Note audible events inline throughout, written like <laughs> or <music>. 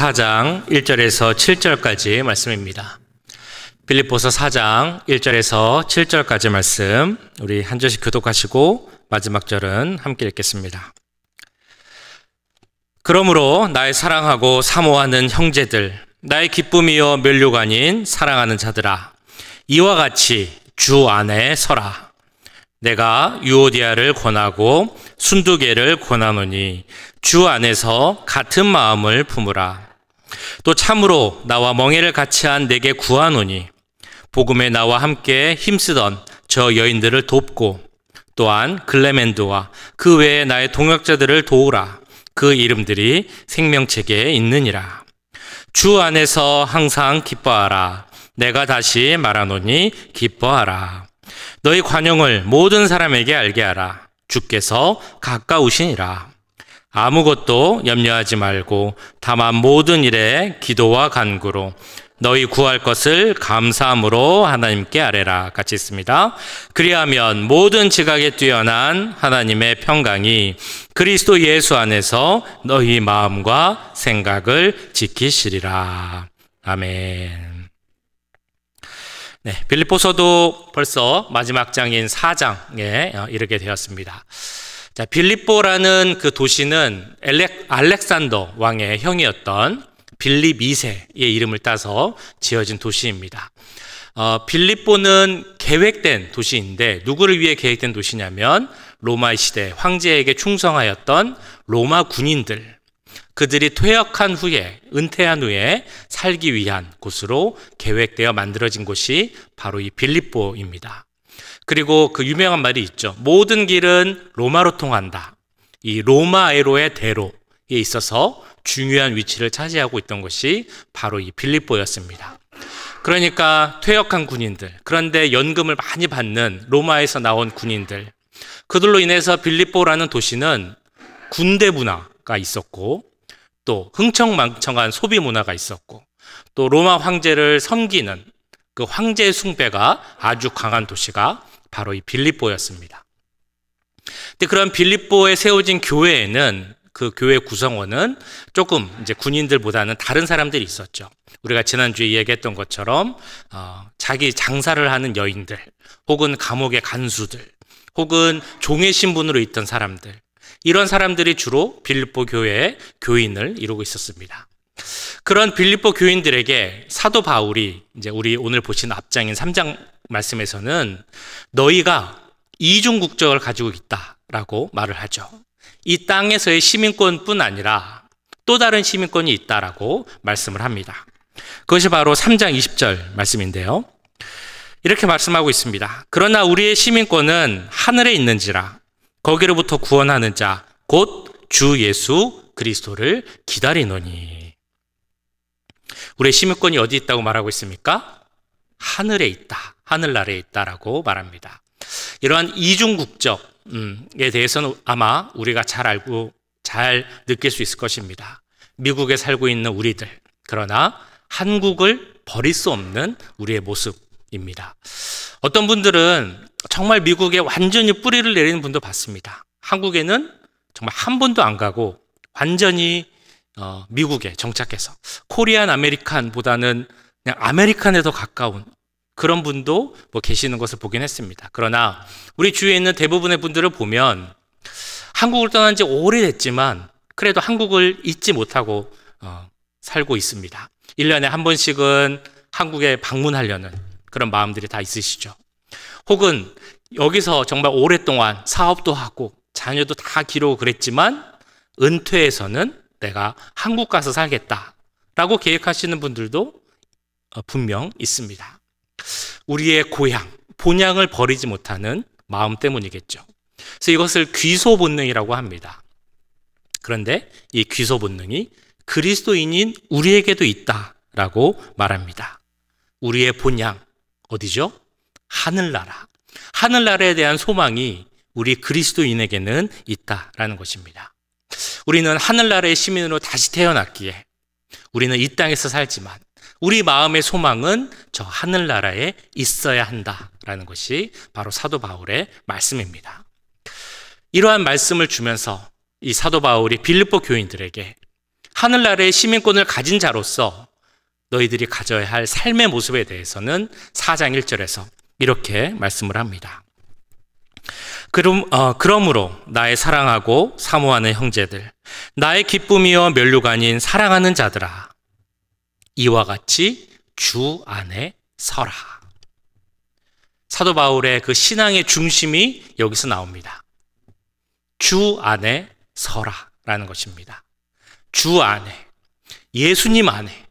4장 1절에서 7절까지 말씀입니다. 빌립보서 4장 1절에서 7절까지 말씀 우리 한 절씩 교독하시고 마지막 절은 함께 읽겠습니다. 그러므로 나의 사랑하고 사모하는 형제들 나의 기쁨이요 멸류가 아닌 사랑하는 자들아 이와 같이 주 안에 서라 내가 유오디아를 권하고 순두개를 권하노니 주 안에서 같은 마음을 품으라. 또 참으로 나와 멍해를 같이 한 내게 구하노니 복음에 나와 함께 힘쓰던 저 여인들을 돕고 또한 글레멘드와그 외에 나의 동역자들을 도우라 그 이름들이 생명책에 있느니라 주 안에서 항상 기뻐하라 내가 다시 말하노니 기뻐하라 너희 관용을 모든 사람에게 알게 하라 주께서 가까우시니라 아무것도 염려하지 말고 다만 모든 일에 기도와 간구로 너희 구할 것을 감사함으로 하나님께 아뢰라 같이 있습니다. 그리하면 모든 지각에 뛰어난 하나님의 평강이 그리스도 예수 안에서 너희 마음과 생각을 지키시리라. 아멘. 네, 빌립보서도 벌써 마지막 장인 4장에 어, 이르게 되었습니다. 자, 빌립보라는 그 도시는 엘렉, 알렉산더 왕의 형이었던 빌립 2세의 이름을 따서 지어진 도시입니다. 어, 빌립보는 계획된 도시인데 누구를 위해 계획된 도시냐면 로마 시대 황제에게 충성하였던 로마 군인들 그들이 퇴역한 후에 은퇴한 후에 살기 위한 곳으로 계획되어 만들어진 곳이 바로 이 빌립보입니다. 그리고 그 유명한 말이 있죠. 모든 길은 로마로 통한다. 이 로마에로의 대로에 있어서 중요한 위치를 차지하고 있던 것이 바로 이 빌립보였습니다. 그러니까 퇴역한 군인들, 그런데 연금을 많이 받는 로마에서 나온 군인들, 그들로 인해서 빌립보라는 도시는 군대 문화가 있었고, 또 흥청망청한 소비 문화가 있었고, 또 로마 황제를 섬기는 그 황제 숭배가 아주 강한 도시가 바로 이 빌립보였습니다. 근데 그런 빌립보에 세워진 교회에는 그 교회 구성원은 조금 이제 군인들보다는 다른 사람들이 있었죠. 우리가 지난주에 이야기했던 것처럼 어, 자기 장사를 하는 여인들, 혹은 감옥의 간수들, 혹은 종의 신분으로 있던 사람들, 이런 사람들이 주로 빌립보 교회의 교인을 이루고 있었습니다. 그런 빌립보 교인들에게 사도 바울이 이제 우리 오늘 보신 앞장인 3장 말씀에서는 너희가 이중 국적을 가지고 있다라고 말을 하죠. 이 땅에서의 시민권뿐 아니라 또 다른 시민권이 있다라고 말씀을 합니다. 그것이 바로 3장 20절 말씀인데요. 이렇게 말씀하고 있습니다. 그러나 우리의 시민권은 하늘에 있는지라 거기로부터 구원하는 자 곧 주 예수 그리스도를 기다리노니 우리의 심의권이 어디 있다고 말하고 있습니까? 하늘에 있다. 하늘나라에 있다라고 말합니다. 이러한 이중국적에 대해서는 아마 우리가 잘 알고 잘 느낄 수 있을 것입니다. 미국에 살고 있는 우리들. 그러나 한국을 버릴 수 없는 우리의 모습입니다. 어떤 분들은 정말 미국에 완전히 뿌리를 내리는 분도 봤습니다. 한국에는 정말 한 번도 안 가고 완전히 어, 미국에 정착해서 코리안 아메리칸보다는 그냥 아메리칸에 더 가까운 그런 분도 뭐 계시는 것을 보긴 했습니다. 그러나 우리 주위에 있는 대부분의 분들을 보면 한국을 떠난 지 오래됐지만 그래도 한국을 잊지 못하고 어, 살고 있습니다. 1년에 한 번씩은 한국에 방문하려는 그런 마음들이 다 있으시죠. 혹은 여기서 정말 오랫동안 사업도 하고 자녀도 다 기르고 그랬지만 은퇴에서는 내가 한국 가서 살겠다라고 계획하시는 분들도 어, 분명 있습니다. 우리의 고향, 본향을 버리지 못하는 마음 때문이겠죠. 그래서 이것을 귀소 본능이라고 합니다. 그런데 이 귀소 본능이 그리스도인인 우리에게도 있다라고 말합니다. 우리의 본향 어디죠? 하늘나라. 하늘나라에 대한 소망이 우리 그리스도인에게는 있다라는 것입니다. 우리는 하늘나라의 시민으로 다시 태어났기에 우리는 이 땅에서 살지만 우리 마음의 소망은 저 하늘나라에 있어야 한다라는 것이 바로 사도 바울의 말씀입니다. 이러한 말씀을 주면서 이 사도 바울이 빌립보 교인들에게 하늘나라의 시민권을 가진 자로서 너희들이 가져야 할 삶의 모습에 대해서는 4장 1절에서 이렇게 말씀을 합니다. 그럼, 어, 그러므로 나의 사랑하고 사모하는 형제들, 나의 기쁨이여 면류관인 사랑하는 자들아, 이와 같이 주 안에 서라. 사도 바울의 그 신앙의 중심이 여기서 나옵니다. 주 안에 서라라는 것입니다. 주 안에, 예수님 안에,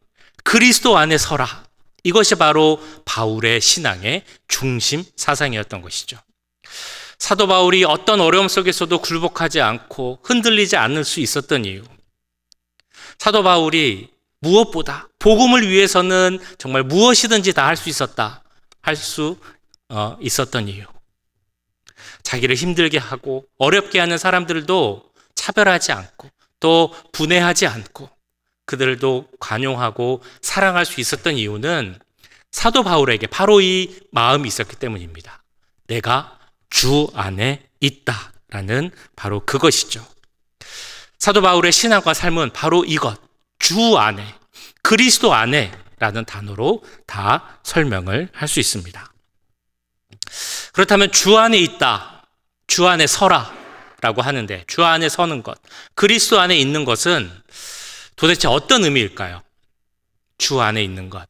그리스도 안에 서라. 이것이 바로 바울의 신앙의 중심 사상이었던 것이죠. 사도 바울이 어떤 어려움 속에서도 굴복하지 않고 흔들리지 않을 수 있었던 이유. 사도 바울이 무엇보다 복음을 위해서는 정말 무엇이든지 다 할 수 있었다. 할수 어, 있었던 이유. 자기를 힘들게 하고 어렵게 하는 사람들도 차별하지 않고 또 분해하지 않고 그들도 관용하고 사랑할 수 있었던 이유는 사도 바울에게 바로 이 마음이 있었기 때문입니다. 내가 주 안에 있다. 라는 바로 그것이죠. 사도 바울의 신앙과 삶은 바로 이것, 주 안에, 그리스도 안에 라는 단어로 다 설명을 할 수 있습니다. 그렇다면 주 안에 있다, 주 안에 서라 라고 하는데 주 안에 서는 것, 그리스도 안에 있는 것은 도대체 어떤 의미일까요? 주 안에 있는 것.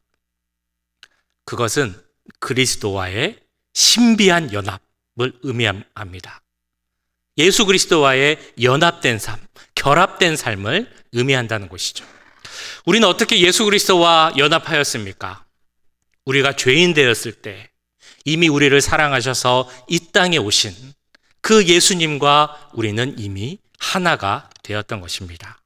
그것은 그리스도와의 신비한 연합. 삶을 의미합니다. 예수 그리스도와의 연합된 삶, 결합된 삶을 의미한다는 것이죠. 우리는 어떻게 예수 그리스도와 연합하였습니까? 우리가 죄인 되었을 때 이미 우리를 사랑하셔서 이 땅에 오신 그 예수님과 우리는 이미 하나가 되었던 것입니다.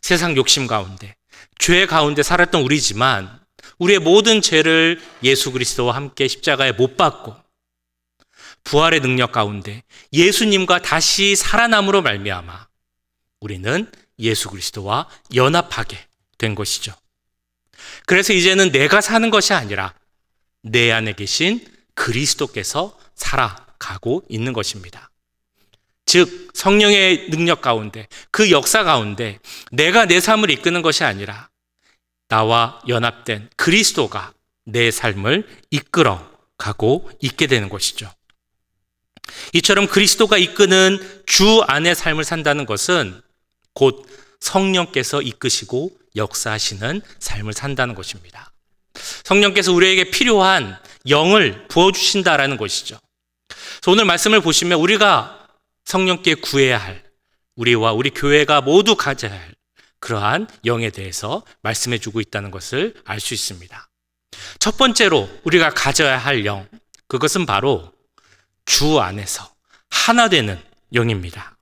세상 욕심 가운데, 죄 가운데 살았던 우리지만 우리의 모든 죄를 예수 그리스도와 함께 십자가에 못 박고 부활의 능력 가운데 예수님과 다시 살아남으로 말미암아 우리는 예수 그리스도와 연합하게 된 것이죠. 그래서 이제는 내가 사는 것이 아니라 내 안에 계신 그리스도께서 살아가고 있는 것입니다. 즉, 성령의 능력 가운데, 그 역사 가운데 내가 내 삶을 이끄는 것이 아니라 나와 연합된 그리스도가 내 삶을 이끌어 가고 있게 되는 것이죠. 이처럼 그리스도가 이끄는 주 안의 삶을 산다는 것은 곧 성령께서 이끄시고 역사하시는 삶을 산다는 것입니다. 성령께서 우리에게 필요한 영을 부어주신다라는 것이죠. 오늘 말씀을 보시면 우리가 성령께 구해야 할, 우리와 우리 교회가 모두 가져야 할 그러한 영에 대해서 말씀해 주고 있다는 것을 알 수 있습니다. 첫 번째로 우리가 가져야 할 영, 그것은 바로 주 안에서 하나 되는 영입니다.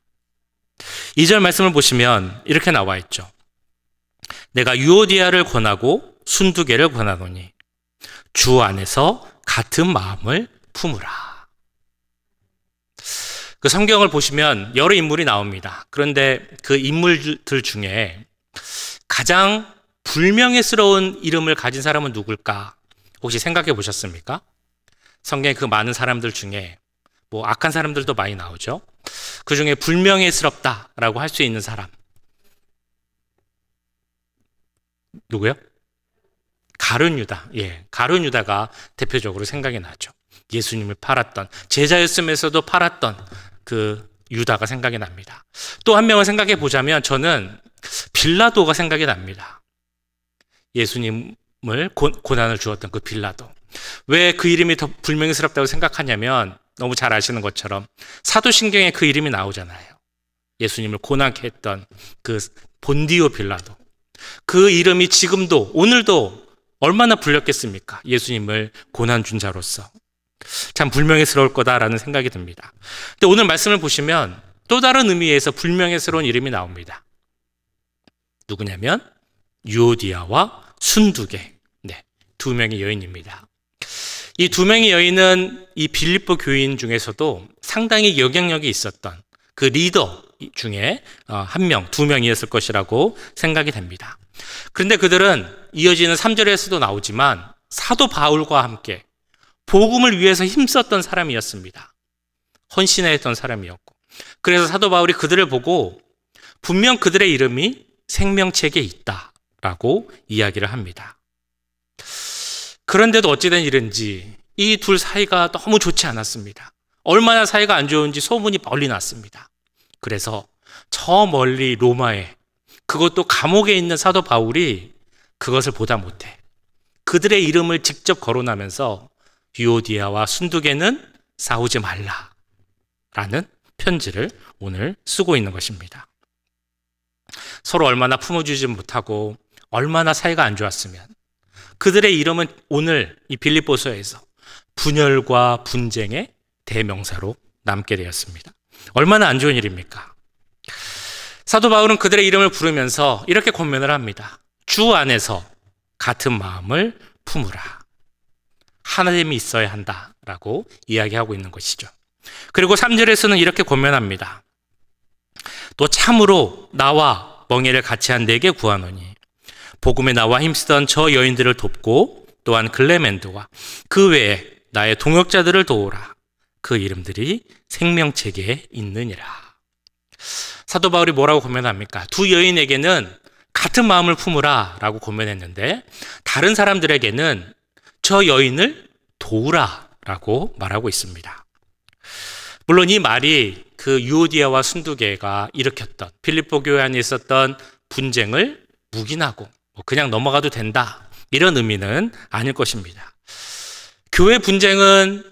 2절 말씀을 보시면 이렇게 나와 있죠. 내가 유오디아를 권하고 순두개를 권하노니 주 안에서 같은 마음을 품으라. 그 성경을 보시면 여러 인물이 나옵니다. 그런데 그 인물들 중에 가장 불명예스러운 이름을 가진 사람은 누굴까? 혹시 생각해 보셨습니까? 성경의 그 많은 사람들 중에 뭐 악한 사람들도 많이 나오죠. 그 중에 불명예스럽다라고 할 수 있는 사람. 누구요? 가룟 유다. 예. 가룟 유다가 대표적으로 생각이 나죠. 예수님을 팔았던 제자였음에서도 팔았던 그 유다가 생각이 납니다. 또 한 명을 생각해 보자면 저는 빌라도가 생각이 납니다. 예수님을 고, 난을 주었던 그 빌라도. 왜 그 이름이 더 불명예스럽다고 생각하냐면 너무 잘 아시는 것처럼 사도신경에 그 이름이 나오잖아요. 예수님을 고난케 했던 그 본디오 빌라도. 그 이름이 지금도 오늘도 얼마나 불렸겠습니까? 예수님을 고난 준 자로서. 참 불명예스러울 거다라는 생각이 듭니다. 근데 오늘 말씀을 보시면 또 다른 의미에서 불명예스러운 이름이 나옵니다. 누구냐면 유오디아와 순두개. 네. 두 명의 여인입니다. 이두 명의 여인은 이 빌립보 교인 중에서도 상당히 영향력이 있었던 그 리더 중에 어, 한 명, 두 명이었을 것이라고 생각이 됩니다. 그런데 그들은 이어지는 3절에서도 나오지만 사도 바울과 함께 복음을 위해서 힘썼던 사람이었습니다. 헌신했던 사람이었고. 그래서 사도 바울이 그들을 보고 분명 그들의 이름이 생명책에 있다라고 이야기를 합니다. 그런데도 어찌된 일인지 이 둘 사이가 너무 좋지 않았습니다. 얼마나 사이가 안 좋은지 소문이 멀리 났습니다. 그래서 저 멀리 로마에 그것도 감옥에 있는 사도 바울이 그것을 보다 못해 그들의 이름을 직접 거론하면서 유오디아와 순두개는 싸우지 말라라는 편지를 오늘 쓰고 있는 것입니다. 서로 얼마나 품어주지 못하고 얼마나 사이가 안 좋았으면 그들의 이름은 오늘 이 빌립보서에서 분열과 분쟁의 대명사로 남게 되었습니다. 얼마나 안 좋은 일입니까? 사도 바울은 그들의 이름을 부르면서 이렇게 권면을 합니다. 주 안에서 같은 마음을 품으라. 하나님이 있어야 한다라고 이야기하고 있는 것이죠. 그리고 3절에서는 이렇게 권면합니다. 또 참으로 나와 멍해를 같이 한 데에게 구하노니 복음에 나와 힘쓰던 저 여인들을 돕고 또한 글레멘드와 그 외에 나의 동역자들을 도우라. 그 이름들이 생명책에 있느니라. 사도 바울이 뭐라고 고면합니까? 두 여인에게는 같은 마음을 품으라 라고 고면했는데 다른 사람들에게는 저 여인을 도우라 라고 말하고 있습니다. 물론 이 말이 그 유오디아와 순두계가 일으켰던 필리포 교회 안에 있었던 분쟁을 묵인하고 뭐 그냥 넘어가도 된다. 이런 의미는 아닐 것입니다. 교회 분쟁은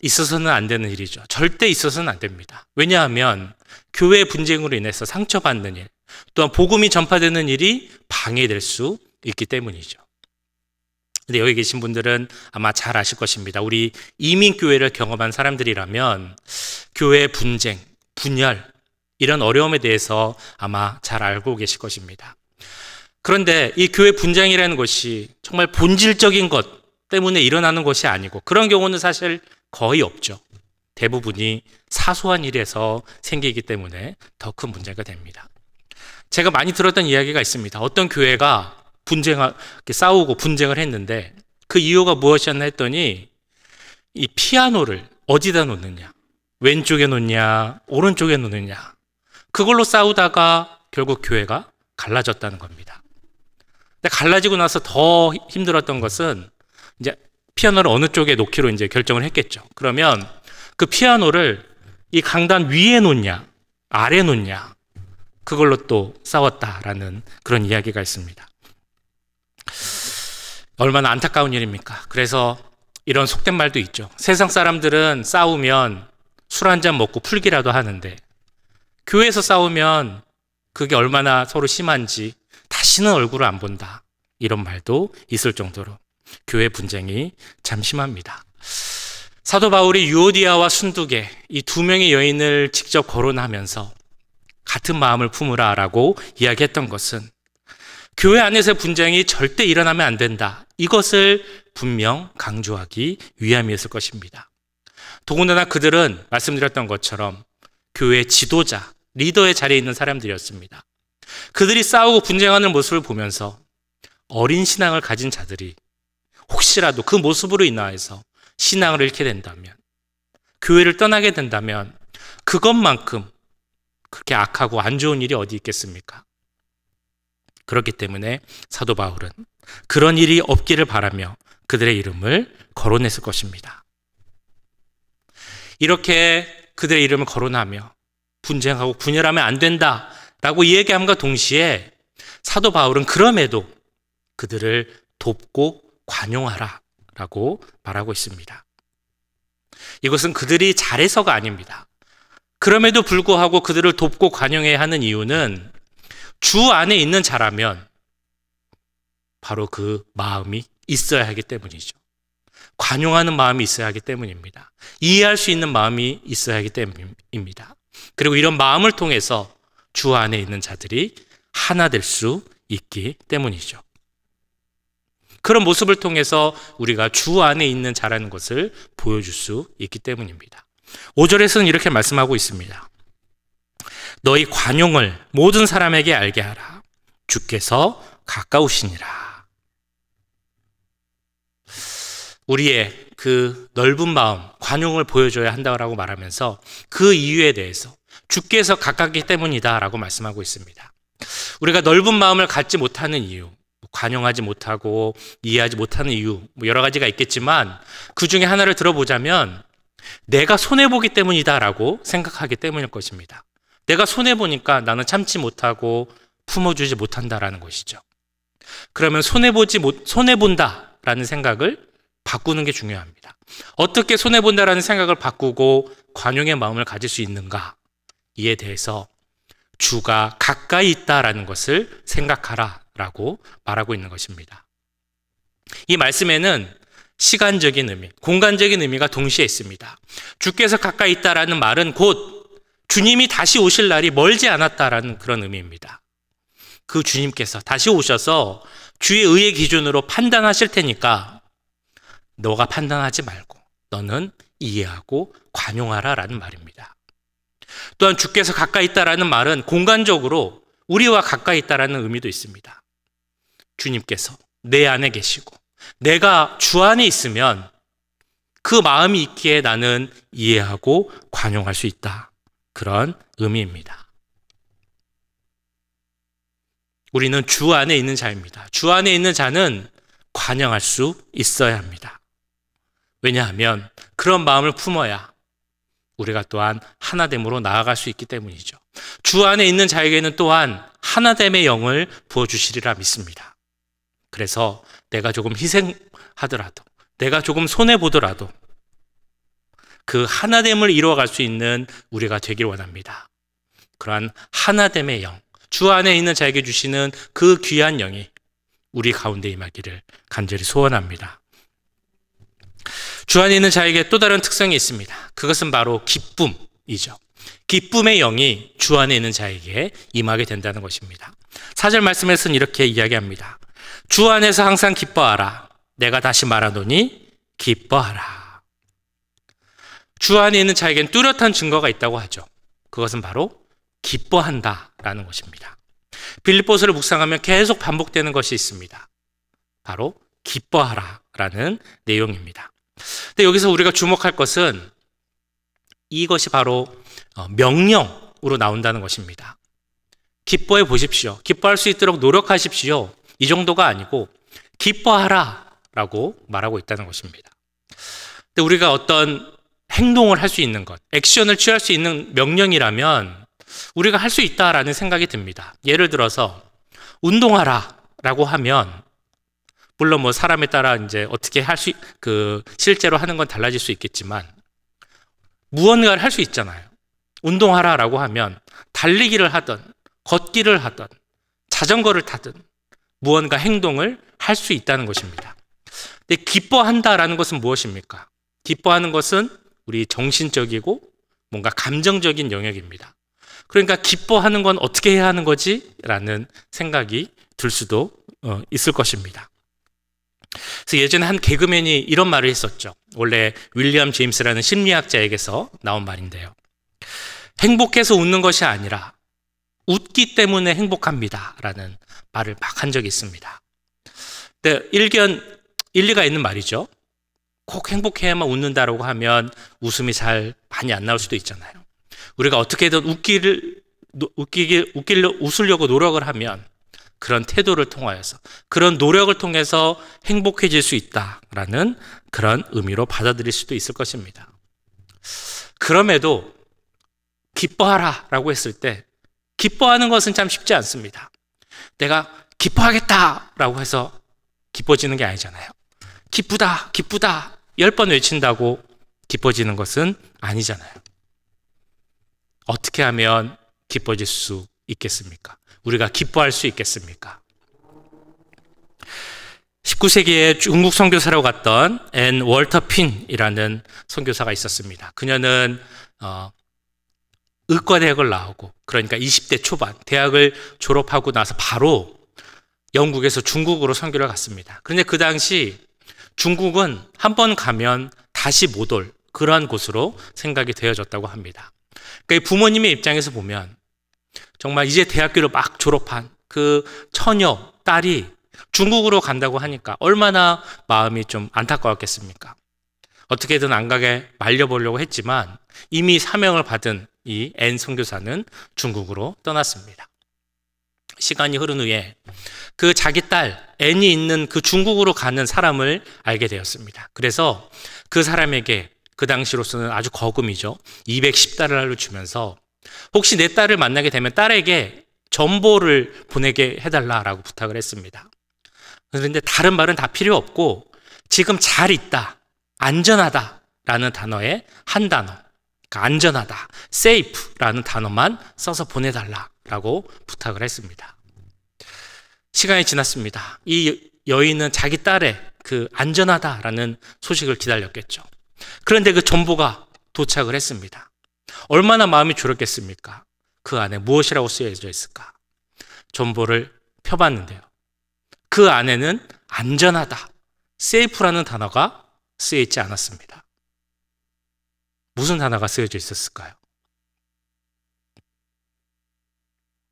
있어서는 안 되는 일이죠. 절대 있어서는 안 됩니다. 왜냐하면 교회 분쟁으로 인해서 상처받는 일, 또한 복음이 전파되는 일이 방해될 수 있기 때문이죠. 근데 여기 계신 분들은 아마 잘 아실 것입니다. 우리 이민교회를 경험한 사람들이라면 교회 분쟁, 분열, 이런 어려움에 대해서 아마 잘 알고 계실 것입니다. 그런데 이 교회 분쟁이라는 것이 정말 본질적인 것 때문에 일어나는 것이 아니고 그런 경우는 사실 거의 없죠. 대부분이 사소한 일에서 생기기 때문에 더 큰 문제가 됩니다. 제가 많이 들었던 이야기가 있습니다. 어떤 교회가 분쟁, 싸우고 분쟁을 했는데 그 이유가 무엇이었나 했더니 이 피아노를 어디다 놓느냐. 왼쪽에 놓느냐, 오른쪽에 놓느냐. 그걸로 싸우다가 결국 교회가 갈라졌다는 겁니다. 근데 갈라지고 나서 더 힘들었던 것은 이제 피아노를 어느 쪽에 놓기로 이제 결정을 했겠죠. 그러면 그 피아노를 이 강단 위에 놓냐, 아래 놓냐, 그걸로 또 싸웠다라는 그런 이야기가 있습니다. 얼마나 안타까운 일입니까? 그래서 이런 속된 말도 있죠. 세상 사람들은 싸우면 술 한잔 먹고 풀기라도 하는데 교회에서 싸우면 그게 얼마나 서로 심한지 다시는 얼굴을 안 본다. 이런 말도 있을 정도로 교회 분쟁이 잠심합니다. 사도 바울이 유오디아와 순두계 이 두 명의 여인을 직접 거론하면서 같은 마음을 품으라라고 이야기했던 것은 교회 안에서 분쟁이 절대 일어나면 안 된다. 이것을 분명 강조하기 위함이었을 것입니다. 더군다나 그들은 말씀드렸던 것처럼 교회 지도자, 리더의 자리에 있는 사람들이었습니다. 그들이 싸우고 분쟁하는 모습을 보면서 어린 신앙을 가진 자들이 혹시라도 그 모습으로 인하여서 신앙을 잃게 된다면, 교회를 떠나게 된다면, 그것만큼 그렇게 악하고 안 좋은 일이 어디 있겠습니까? 그렇기 때문에 사도 바울은 그런 일이 없기를 바라며 그들의 이름을 거론했을 것입니다. 이렇게 그들의 이름을 거론하며 분쟁하고 분열하면 안 된다. 라고 이야기함과 동시에 사도 바울은 그럼에도 그들을 돕고 관용하라 라고 말하고 있습니다. 이것은 그들이 잘해서가 아닙니다. 그럼에도 불구하고 그들을 돕고 관용해야 하는 이유는 주 안에 있는 자라면 바로 그 마음이 있어야 하기 때문이죠. 관용하는 마음이 있어야 하기 때문입니다. 이해할 수 있는 마음이 있어야 하기 때문입니다. 그리고 이런 마음을 통해서 주 안에 있는 자들이 하나 될 수 있기 때문이죠. 그런 모습을 통해서 우리가 주 안에 있는 자라는 것을 보여줄 수 있기 때문입니다. 5절에서는 이렇게 말씀하고 있습니다. 너희 관용을 모든 사람에게 알게 하라. 주께서 가까우시니라. 우리의 그 넓은 마음, 관용을 보여줘야 한다고 말하면서 그 이유에 대해서 주께서 가깝기 때문이다라고 말씀하고 있습니다. 우리가 넓은 마음을 갖지 못하는 이유, 뭐 관용하지 못하고 이해하지 못하는 이유, 뭐 여러 가지가 있겠지만 그 중에 하나를 들어보자면 내가 손해보기 때문이다라고 생각하기 때문일 것입니다. 내가 손해보니까 나는 참지 못하고 품어주지 못한다라는 것이죠. 그러면 손해보지 못, 손해본다라는 생각을 바꾸는 게 중요합니다. 어떻게 손해본다라는 생각을 바꾸고 관용의 마음을 가질 수 있는가? 이에 대해서 주가 가까이 있다라는 것을 생각하라 라고 말하고 있는 것입니다. 이 말씀에는 시간적인 의미, 공간적인 의미가 동시에 있습니다. 주께서 가까이 있다라는 말은 곧 주님이 다시 오실 날이 멀지 않았다라는 그런 의미입니다. 그 주님께서 다시 오셔서 주의 의의 기준으로 판단하실 테니까 너가 판단하지 말고 너는 이해하고 관용하라 라는 말입니다. 또한 주께서 가까이 있다라는 말은 공간적으로 우리와 가까이 있다라는 의미도 있습니다. 주님께서 내 안에 계시고 내가 주 안에 있으면 그 마음이 있기에 나는 이해하고 관용할 수 있다. 그런 의미입니다. 우리는 주 안에 있는 자입니다. 주 안에 있는 자는 관용할 수 있어야 합니다. 왜냐하면 그런 마음을 품어야 우리가 또한 하나됨으로 나아갈 수 있기 때문이죠. 주 안에 있는 자에게는 또한 하나됨의 영을 부어주시리라 믿습니다. 그래서 내가 조금 희생하더라도, 내가 조금 손해보더라도 그 하나됨을 이루어갈 수 있는 우리가 되길 원합니다. 그러한 하나됨의 영, 주 안에 있는 자에게 주시는 그 귀한 영이 우리 가운데 임하기를 간절히 소원합니다. 주 안에 있는 자에게 또 다른 특성이 있습니다. 그것은 바로 기쁨이죠. 기쁨의 영이 주 안에 있는 자에게 임하게 된다는 것입니다. 사절 말씀에서는 이렇게 이야기합니다. 주 안에서 항상 기뻐하라. 내가 다시 말하노니 기뻐하라. 주 안에 있는 자에게는 뚜렷한 증거가 있다고 하죠. 그것은 바로 기뻐한다라는 것입니다. 빌립보서를 묵상하면 계속 반복되는 것이 있습니다. 바로 기뻐하라라는 내용입니다. 근데 여기서 우리가 주목할 것은 이것이 바로 어, 명령으로 나온다는 것입니다. 기뻐해 보십시오. 기뻐할 수 있도록 노력하십시오. 이 정도가 아니고 기뻐하라 라고 말하고 있다는 것입니다. 근데 우리가 어떤 행동을 할 수 있는 것, 액션을 취할 수 있는 명령이라면 우리가 할 수 있다라는 생각이 듭니다. 예를 들어서 운동하라 라고 하면 물론 뭐 사람에 따라 이제 어떻게 할 수, 그, 실제로 하는 건 달라질 수 있겠지만, 무언가를 할 수 있잖아요. 운동하라 라고 하면, 달리기를 하든, 걷기를 하든, 자전거를 타든, 무언가 행동을 할 수 있다는 것입니다. 근데 기뻐한다라는 것은 무엇입니까? 기뻐하는 것은 우리 정신적이고 뭔가 감정적인 영역입니다. 그러니까 기뻐하는 건 어떻게 해야 하는 거지? 라는 생각이 들 수도 어, 있을 것입니다. 그래서 예전에 한 개그맨이 이런 말을 했었죠. 원래 윌리엄 제임스라는 심리학자에게서 나온 말인데요. 행복해서 웃는 것이 아니라 웃기 때문에 행복합니다. 라는 말을 막 한 적이 있습니다. 근데 일견 일리가 있는 말이죠. 꼭 행복해야만 웃는다라고 하면 웃음이 잘 많이 안 나올 수도 있잖아요. 우리가 어떻게든 웃기를, 웃기기, 웃기려, 웃으려고 노력을 하면 그런 태도를 통하여서 그런 노력을 통해서 행복해질 수 있다라는 그런 의미로 받아들일 수도 있을 것입니다. 그럼에도 기뻐하라라고 했을 때 기뻐하는 것은 참 쉽지 않습니다. 내가 기뻐하겠다라고 해서 기뻐지는 게 아니잖아요. 기쁘다, 기쁘다 열 번 외친다고 기뻐지는 것은 아니잖아요. 어떻게 하면 기뻐질 수 있겠습니까? 우리가 기뻐할 수 있겠습니까? 19세기에 중국 선교사로 갔던 앤 월터 핀이라는 선교사가 있었습니다. 그녀는 어, 의과대학을 나오고 그러니까 20대 초반 대학을 졸업하고 나서 바로 영국에서 중국으로 선교를 갔습니다. 그런데 그 당시 중국은 한 번 가면 다시 못 올 그러한 곳으로 생각이 되어졌다고 합니다. 그러니까 부모님의 입장에서 보면 정말 이제 대학교를 막 졸업한 그 처녀 딸이 중국으로 간다고 하니까 얼마나 마음이 좀 안타까웠겠습니까? 어떻게든 안 가게 말려보려고 했지만 이미 사명을 받은 이 앤 선교사는 중국으로 떠났습니다. 시간이 흐른 후에 그 자기 딸 앤이 있는 그 중국으로 가는 사람을 알게 되었습니다. 그래서 그 사람에게 그 당시로서는 아주 거금이죠. 210달러를 주면서 혹시 내 딸을 만나게 되면 딸에게 전보를 보내게 해달라라고 부탁을 했습니다. 그런데 다른 말은 다 필요 없고 지금 잘 있다, 안전하다라는 단어에 한 단어, 그러니까 안전하다, safe라는 단어만 써서 보내달라라고 부탁을 했습니다. 시간이 지났습니다. 이 여인은 자기 딸의 그 안전하다라는 소식을 기다렸겠죠. 그런데 그 전보가 도착을 했습니다. 얼마나 마음이 졸였겠습니까? 그 안에 무엇이라고 쓰여져 있을까? 존보를 펴봤는데요. 그 안에는 안전하다, 세이프라는 단어가 쓰여 있지 않았습니다. 무슨 단어가 쓰여져 있었을까요?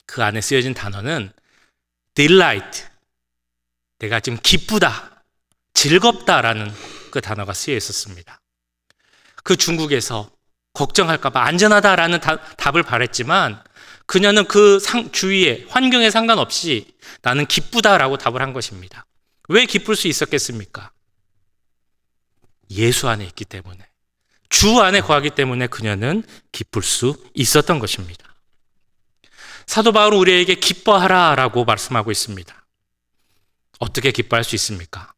그 안에 쓰여진 단어는 delight, 내가 지금 기쁘다, 즐겁다라는 그 단어가 쓰여 있었습니다. 그 중국에서 걱정할까봐 안전하다라는 다, 답을 바랬지만 그녀는 그 상, 주위에 환경에 상관없이 나는 기쁘다라고 답을 한 것입니다. 왜 기쁠 수 있었겠습니까? 예수 안에 있기 때문에 주 안에 거하기 때문에 그녀는 기쁠 수 있었던 것입니다. 사도 바울은 우리에게 기뻐하라라고 말씀하고 있습니다. 어떻게 기뻐할 수 있습니까?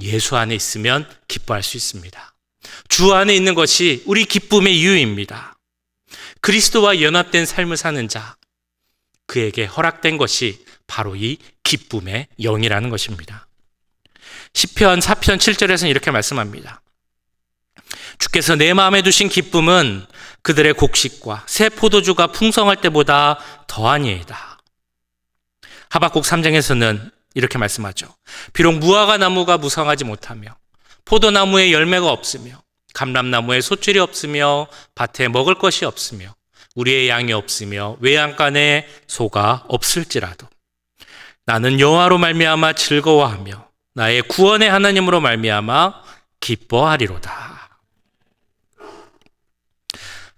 예수 안에 있으면 기뻐할 수 있습니다. 주 안에 있는 것이 우리 기쁨의 이유입니다. 그리스도와 연합된 삶을 사는 자, 그에게 허락된 것이 바로 이 기쁨의 영이라는 것입니다. 10편, 4편, 7절에서는 이렇게 말씀합니다. 주께서 내 마음에 두신 기쁨은 그들의 곡식과 새 포도주가 풍성할 때보다 더하니이다. 하박국 3장에서는 이렇게 말씀하죠. 비록 무화과 나무가 무성하지 못하며 포도나무에 열매가 없으며 감람나무에 소출이 없으며 밭에 먹을 것이 없으며 우리의 양이 없으며 외양간에 소가 없을지라도 나는 여호와로 말미암아 즐거워하며 나의 구원의 하나님으로 말미암아 기뻐하리로다.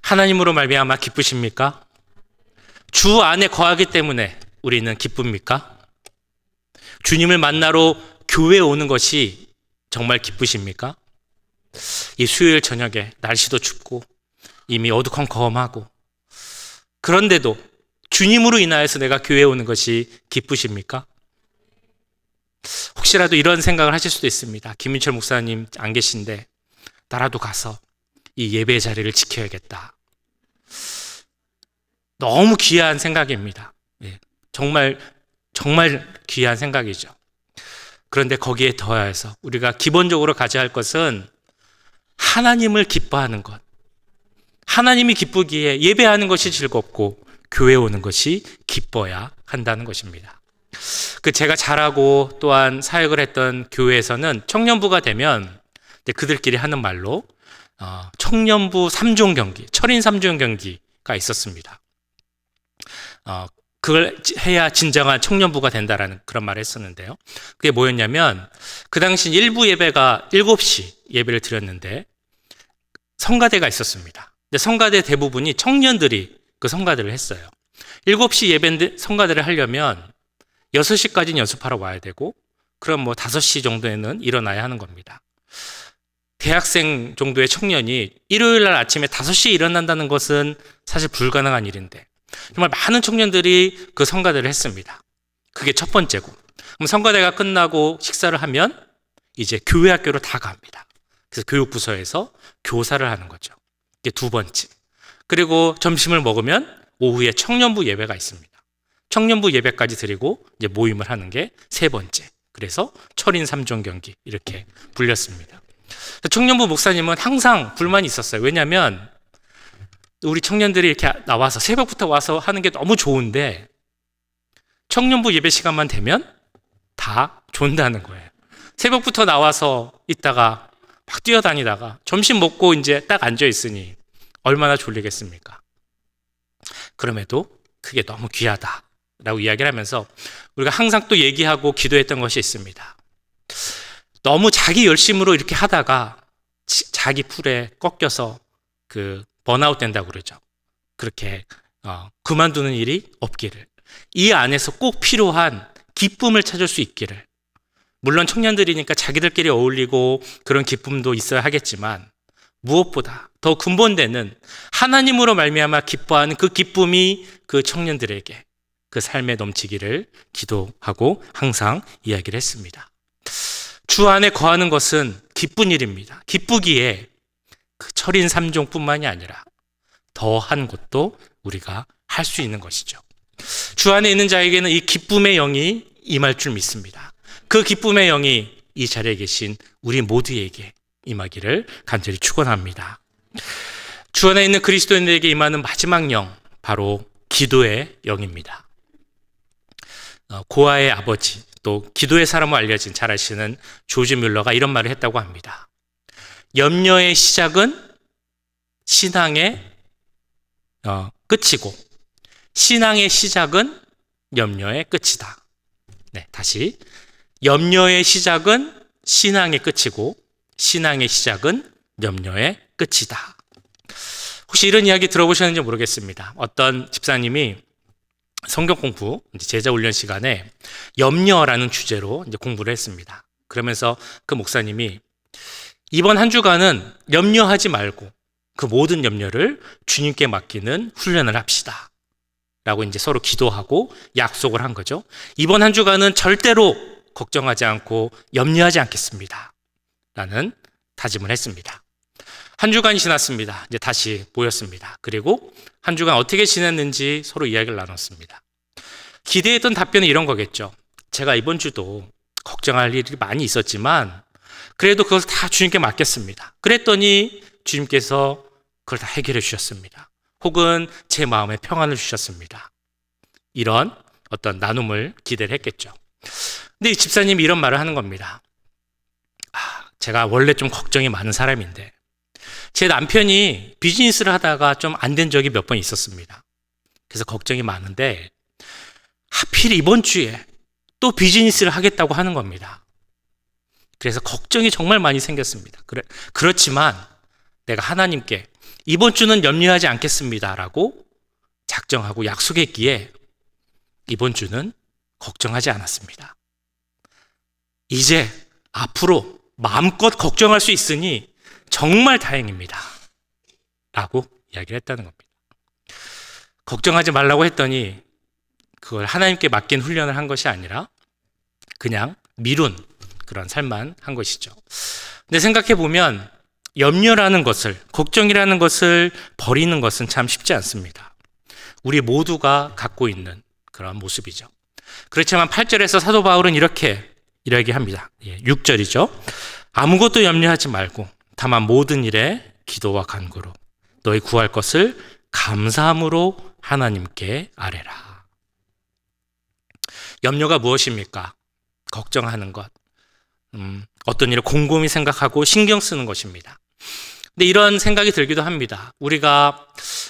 하나님으로 말미암아 기쁘십니까? 주 안에 거하기 때문에 우리는 기쁩니까? 주님을 만나러 교회 에 오는 것이 정말 기쁘십니까? 이 수요일 저녁에 날씨도 춥고 이미 어두컴컴하고 그런데도 주님으로 인하여서 내가 교회에 오는 것이 기쁘십니까? 혹시라도 이런 생각을 하실 수도 있습니다. 김민철 목사님 안 계신데 나라도 가서 이 예배 자리를 지켜야겠다. 너무 귀한 생각입니다. 예, 정말 정말 귀한 생각이죠. 그런데 거기에 더해서 우리가 기본적으로 가져야 할 것은 하나님을 기뻐하는 것. 하나님이 기쁘기에 예배하는 것이 즐겁고 교회 오는 것이 기뻐야 한다는 것입니다. 그 제가 잘하고 또한 사역을 했던 교회에서는 청년부가 되면 그들끼리 하는 말로 어, 청년부 3종 경기, 철인 3종 경기가 있었습니다. 어, 그걸 해야 진정한 청년부가 된다라는 그런 말을 했었는데요. 그게 뭐였냐면 그 당시 일부 예배가 7시 예배를 드렸는데 성가대가 있었습니다. 근데 성가대 대부분이 청년들이 그 성가대를 했어요. 7시 예배 인데 성가대를 하려면 6시까지는 연습하러 와야 되고 그럼 뭐 5시 정도에는 일어나야 하는 겁니다. 대학생 정도의 청년이 일요일 날 아침에 5시에 일어난다는 것은 사실 불가능한 일인데 정말 많은 청년들이 그 성가대를 했습니다. 그게 첫 번째고. 그럼 성가대가 끝나고 식사를 하면 이제 교회 학교로 다 갑니다. 그래서 교육부서에서 교사를 하는 거죠. 이게 두 번째. 그리고 점심을 먹으면 오후에 청년부 예배가 있습니다. 청년부 예배까지 드리고 이제 모임을 하는 게 세 번째. 그래서 철인 삼종 경기 이렇게 불렸습니다. 청년부 목사님은 항상 불만이 있었어요. 왜냐하면 우리 청년들이 이렇게 나와서 새벽부터 와서 하는 게 너무 좋은데 청년부 예배 시간만 되면 다 존다는 거예요. 새벽부터 나와서 있다가 막 뛰어다니다가 점심 먹고 이제 딱 앉아 있으니 얼마나 졸리겠습니까? 그럼에도 그게 너무 귀하다. 라고 이야기를 하면서 우리가 항상 또 얘기하고 기도했던 것이 있습니다. 너무 자기 열심으로 이렇게 하다가 자기 풀에 꺾여서 그 번아웃 된다고 그러죠. 그렇게 어, 그만두는 일이 없기를. 이 안에서 꼭 필요한 기쁨을 찾을 수 있기를. 물론 청년들이니까 자기들끼리 어울리고 그런 기쁨도 있어야 하겠지만 무엇보다 더 근본되는 하나님으로 말미암아 기뻐하는 그 기쁨이 그 청년들에게 그 삶에 넘치기를 기도하고 항상 이야기를 했습니다. 주 안에 거하는 것은 기쁜 일입니다. 기쁘기에 그 철인 3종뿐만이 아니라 더한 것도 우리가 할 수 있는 것이죠. 주 안에 있는 자에게는 이 기쁨의 영이 임할 줄 믿습니다. 그 기쁨의 영이 이 자리에 계신 우리 모두에게 임하기를 간절히 축원합니다. 주 안에 있는 그리스도인들에게 임하는 마지막 영 바로 기도의 영입니다. 어, 고아의 아버지 또 기도의 사람으로 알려진 잘 아시는 조지 뮬러가 이런 말을 했다고 합니다. 염려의 시작은 신앙의 어, 끝이고 신앙의 시작은 염려의 끝이다. 네, 다시 염려의 시작은 신앙의 끝이고 신앙의 시작은 염려의 끝이다. 혹시 이런 이야기 들어보셨는지 모르겠습니다. 어떤 집사님이 성경 공부 제자 훈련 시간에 염려라는 주제로 이제 공부를 했습니다. 그러면서 그 목사님이 이번 한 주간은 염려하지 말고 그 모든 염려를 주님께 맡기는 훈련을 합시다. 라고 이제 서로 기도하고 약속을 한 거죠. 이번 한 주간은 절대로 걱정하지 않고 염려하지 않겠습니다. 라는 다짐을 했습니다. 한 주간이 지났습니다. 이제 다시 모였습니다. 그리고 한 주간 어떻게 지냈는지 서로 이야기를 나눴습니다. 기대했던 답변은 이런 거겠죠. 제가 이번 주도 걱정할 일이 많이 있었지만 그래도 그걸다 주님께 맡겼습니다. 그랬더니 주님께서 그걸 다 해결해 주셨습니다. 혹은 제 마음에 평안을 주셨습니다. 이런 어떤 나눔을 기대를 했겠죠. 근데 이 집사님이 이런 말을 하는 겁니다. 아, 제가 원래 좀 걱정이 많은 사람인데 제 남편이 비즈니스를 하다가 좀 안 된 적이 몇 번 있었습니다. 그래서 걱정이 많은데 하필 이번 주에 또 비즈니스를 하겠다고 하는 겁니다. 그래서 걱정이 정말 많이 생겼습니다. 그래, 그렇지만 내가 하나님께 이번 주는 염려하지 않겠습니다라고 작정하고 약속했기에 이번 주는 걱정하지 않았습니다. 이제 앞으로 마음껏 걱정할 수 있으니 정말 다행입니다. 라고 이야기를 했다는 겁니다. 걱정하지 말라고 했더니 그걸 하나님께 맡긴 훈련을 한 것이 아니라 그냥 미룬 그런 삶만 한 것이죠. 근데 생각해 보면 염려라는 것을, 걱정이라는 것을 버리는 것은 참 쉽지 않습니다. 우리 모두가 갖고 있는 그런 모습이죠. 그렇지만 8절에서 사도 바울은 이렇게 이야기합니다. 6절이죠. 예, 아무것도 염려하지 말고 다만 모든 일에 기도와 간구로 너희 구할 것을 감사함으로 하나님께 아뢰라. 염려가 무엇입니까? 걱정하는 것, 음, 어떤 일을 곰곰이 생각하고 신경 쓰는 것입니다. 근데 이런 생각이 들기도 합니다. 우리가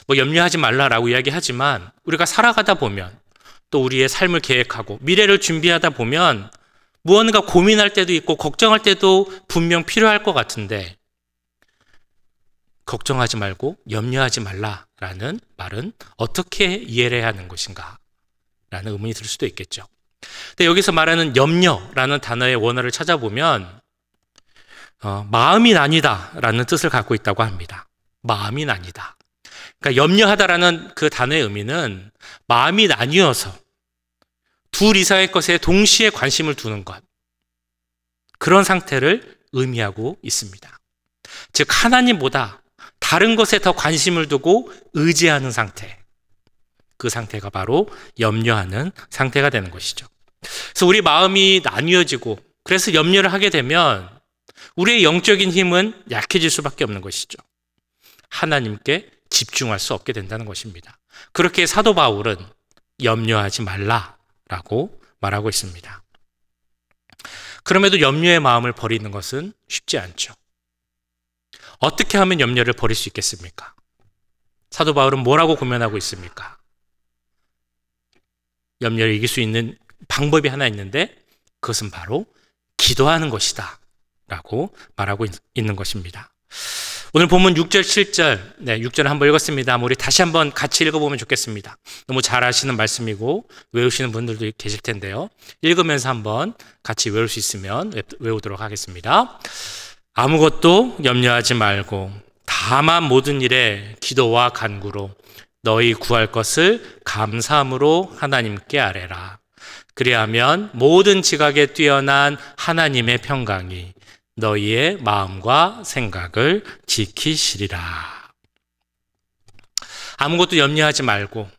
뭐 염려하지 말라라고 이야기하지만 우리가 살아가다 보면 또 우리의 삶을 계획하고 미래를 준비하다 보면 무언가 고민할 때도 있고 걱정할 때도 분명 필요할 것 같은데 걱정하지 말고 염려하지 말라라는 말은 어떻게 이해를 해야 하는 것인가 라는 의문이 들 수도 있겠죠. 근데 여기서 말하는 염려라는 단어의 원어를 찾아보면 어, 마음이 나뉘다라는 뜻을 갖고 있다고 합니다. 마음이 나뉘다. 그러니까 염려하다라는 그 단어의 의미는 마음이 나뉘어서 둘 이상의 것에 동시에 관심을 두는 것. 그런 상태를 의미하고 있습니다. 즉 하나님보다 다른 것에 더 관심을 두고 의지하는 상태. 그 상태가 바로 염려하는 상태가 되는 것이죠. 그래서 우리 마음이 나뉘어지고 그래서 염려를 하게 되면 우리의 영적인 힘은 약해질 수밖에 없는 것이죠. 하나님께 집중할 수 없게 된다는 것입니다. 그렇게 사도 바울은 염려하지 말라라고 말하고 있습니다. 그럼에도 염려의 마음을 버리는 것은 쉽지 않죠. 어떻게 하면 염려를 버릴 수 있겠습니까? 사도 바울은 뭐라고 고민하고 있습니까? 염려를 이길 수 있는 방법이 하나 있는데 그것은 바로 기도하는 것이다. 라고 말하고 있는 것입니다. 오늘 보면 6절, 7절, 네, 6절 한번 읽었습니다. 우리 다시 한번 같이 읽어보면 좋겠습니다. 너무 잘 아시는 말씀이고 외우시는 분들도 계실 텐데요. 읽으면서 한번 같이 외울 수 있으면 외우도록 하겠습니다. 아무것도 염려하지 말고 다만 모든 일에 기도와 간구로 너희 구할 것을 감사함으로 하나님께 아뢰라. 그리하면 모든 지각에 뛰어난 하나님의 평강이 너희의 마음과 생각을 지키시리라. 아무것도 염려하지 말고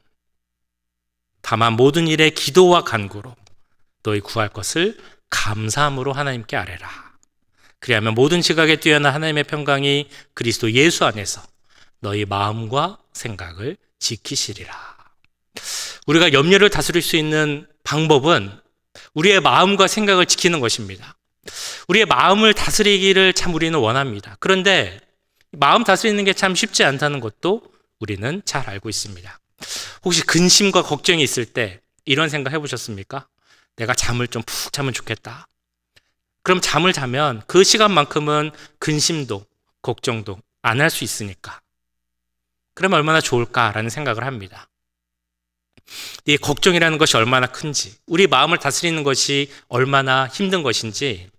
다만 모든 일에 기도와 간구로 너희 구할 것을 감사함으로 하나님께 아뢰라. 그리하면 모든 지각에 뛰어난 하나님의 평강이 그리스도 예수 안에서 너희 마음과 생각을 지키시리라. 우리가 염려를 다스릴 수 있는 방법은 우리의 마음과 생각을 지키는 것입니다. 우리의 마음을 다스리기를 참 우리는 원합니다. 그런데 마음 다스리는 게 참 쉽지 않다는 것도 우리는 잘 알고 있습니다. 혹시 근심과 걱정이 있을 때 이런 생각 해보셨습니까? 내가 잠을 좀 푹 자면 좋겠다. 그럼 잠을 자면 그 시간만큼은 근심도 걱정도 안 할 수 있으니까 그러면 얼마나 좋을까라는 생각을 합니다. 이 걱정이라는 것이 얼마나 큰지, 우리 마음을 다스리는 것이 얼마나 힘든 것인지,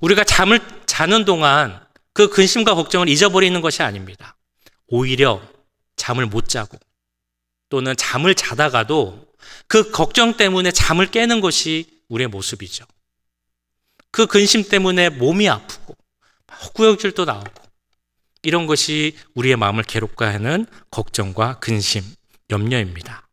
우리가 잠을 자는 동안 그 근심과 걱정을 잊어버리는 것이 아닙니다. 오히려 잠을 못 자고 또는 잠을 자다가도 그 걱정 때문에 잠을 깨는 것이 우리의 모습이죠. 그 근심 때문에 몸이 아프고 구역질도 나오고 이런 것이 우리의 마음을 괴롭게 하는 걱정과 근심, 염려입니다.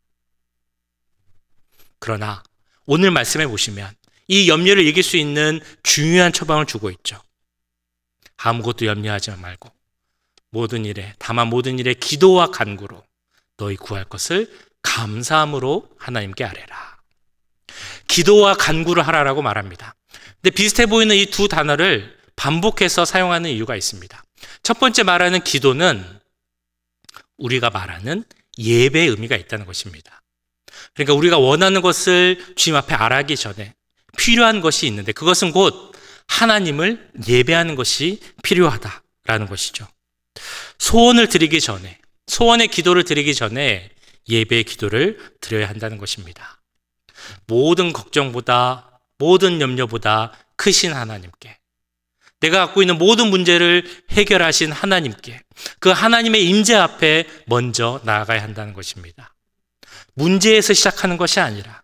그러나 오늘 말씀해 보시면 이 염려를 이길 수 있는 중요한 처방을 주고 있죠. 아무것도 염려하지 말고 모든 일에 다만 모든 일에 기도와 간구로 너희 구할 것을 감사함으로 하나님께 아뢰라. 기도와 간구를 하라라고 말합니다. 근데 비슷해 보이는 이 두 단어를 반복해서 사용하는 이유가 있습니다. 첫 번째 말하는 기도는 우리가 말하는 예배의 의미가 있다는 것입니다. 그러니까 우리가 원하는 것을 주님 앞에 알아기 전에 필요한 것이 있는데 그것은 곧 하나님을 예배하는 것이 필요하다라는 것이죠. 소원을 드리기 전에 소원의 기도를 드리기 전에 예배의 기도를 드려야 한다는 것입니다. 모든 걱정보다 모든 염려보다 크신 하나님께 내가 갖고 있는 모든 문제를 해결하신 하나님께 그 하나님의 임재 앞에 먼저 나아가야 한다는 것입니다. 문제에서 시작하는 것이 아니라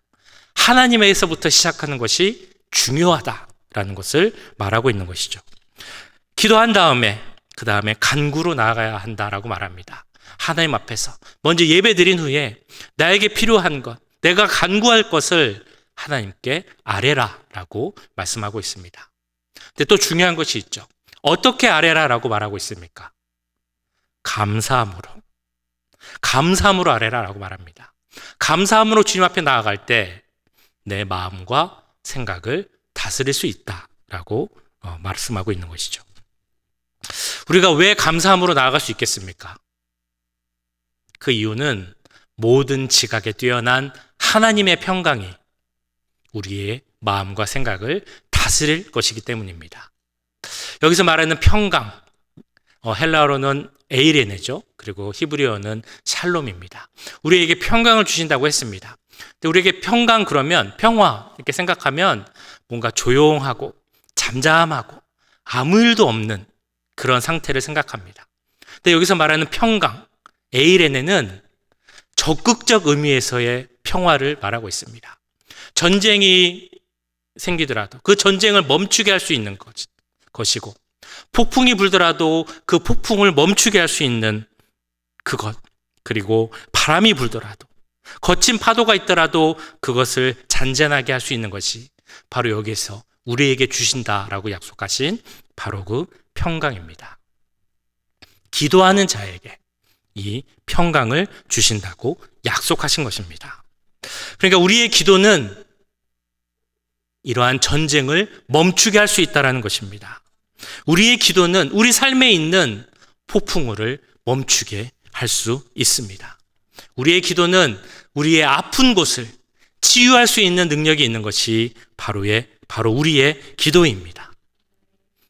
하나님에서부터 시작하는 것이 중요하다라는 것을 말하고 있는 것이죠. 기도한 다음에 그 다음에 간구로 나아가야 한다라고 말합니다. 하나님 앞에서 먼저 예배 드린 후에 나에게 필요한 것, 내가 간구할 것을 하나님께 아뢰라라고 말씀하고 있습니다. 근데 또 중요한 것이 있죠. 어떻게 아래라라고 말하고 있습니까? 감사함으로. 감사함으로 아래라라고 말합니다. 감사함으로 주님 앞에 나아갈 때 내 마음과 생각을 다스릴 수 있다라고 어, 말씀하고 있는 것이죠. 우리가 왜 감사함으로 나아갈 수 있겠습니까? 그 이유는 모든 지각에 뛰어난 하나님의 평강이 우리의 마음과 생각을 다스릴 것이기 때문입니다. 여기서 말하는 평강, 어, 헬라어로는 에이레네죠. 그리고 히브리어는 샬롬입니다. 우리에게 평강을 주신다고 했습니다. 근데 우리에게 평강 그러면 평화 이렇게 생각하면 뭔가 조용하고 잠잠하고 아무 일도 없는 그런 상태를 생각합니다. 근데 여기서 말하는 평강, 에이레네는 적극적 의미에서의 평화를 말하고 있습니다. 전쟁이 생기더라도 그 전쟁을 멈추게 할 수 있는 것, 것이고 폭풍이 불더라도 그 폭풍을 멈추게 할 수 있는 그것 그리고 바람이 불더라도 거친 파도가 있더라도 그것을 잔잔하게 할 수 있는 것이 바로 여기에서 우리에게 주신다라고 약속하신 바로 그 평강입니다. 기도하는 자에게 이 평강을 주신다고 약속하신 것입니다. 그러니까 우리의 기도는 이러한 전쟁을 멈추게 할 수 있다라는 것입니다. 우리의 기도는 우리 삶에 있는 폭풍우를 멈추게 할 수 있습니다. 우리의 기도는 우리의 아픈 곳을 치유할 수 있는 능력이 있는 것이 바로의 바로 우리의 기도입니다.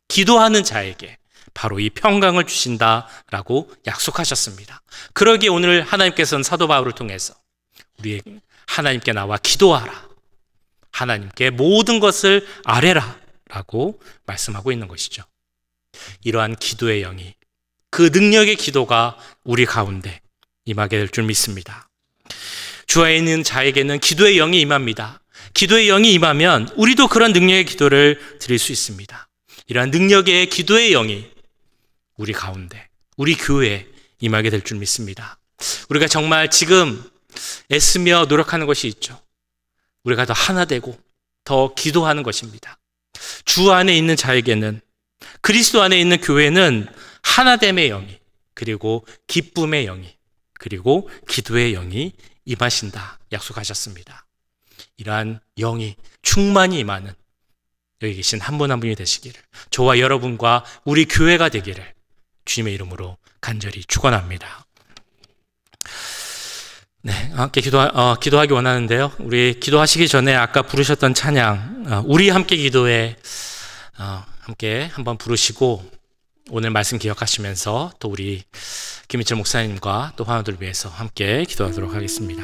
기도하는 자에게 바로 이 평강을 주신다라고 약속하셨습니다. 그러기에 오늘 하나님께서는 사도 바울을 통해서 우리 하나님께 나와 기도하라. 하나님께 모든 것을 아뢰라 라고 말씀하고 있는 것이죠. 이러한 기도의 영이 그 능력의 기도가 우리 가운데 임하게 될 줄 믿습니다. 주안 있는 자에게는 기도의 영이 임합니다. 기도의 영이 임하면 우리도 그런 능력의 기도를 드릴 수 있습니다. 이러한 능력의 기도의 영이 우리 가운데, 우리 교회에 임하게 될 줄 믿습니다. 우리가 정말 지금 애쓰며 노력하는 것이 있죠. 우리가 더 하나 되고 더 기도하는 것입니다. 주 안에 있는 자에게는 그리스도 안에 있는 교회는 하나됨의 영이 그리고 기쁨의 영이 그리고 기도의 영이 임하신다 약속하셨습니다. 이러한 영이 충만히 임하는 여기 계신 한 분 한 분이 되시기를 저와 여러분과 우리 교회가 되기를 주님의 이름으로 간절히 축원합니다. 네, 아, 함께 기도 어, 기도하기 원하는데요. 우리 기도하시기 전에 아까 부르셨던 찬양 어, 우리 함께 기도에 어, 함께 한번 부르시고 오늘 말씀 기억하시면서 또 우리 김희철 목사님과 또 환우들 위해서 함께 기도하도록 하겠습니다.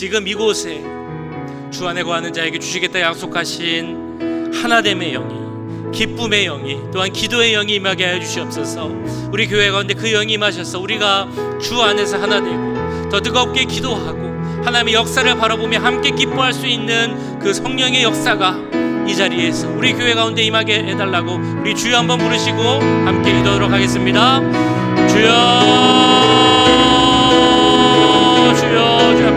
지금 이곳에 주 안에 거하는 자에게 주시겠다 약속하신 하나됨의 영이 기쁨의 영이 또한 기도의 영이 임하게 하여 주시옵소서 우리 교회 가운데 그 영이 임하셔서 우리가 주 안에서 하나 되고 더 뜨겁게 기도하고 하나님의 역사를 바라보며 함께 기뻐할 수 있는 그 성령의 역사가 이 자리에서 우리 교회 가운데 임하게 해달라고 우리 주여 한번 부르시고 함께 기도하도록 하겠습니다 주여 주여 주여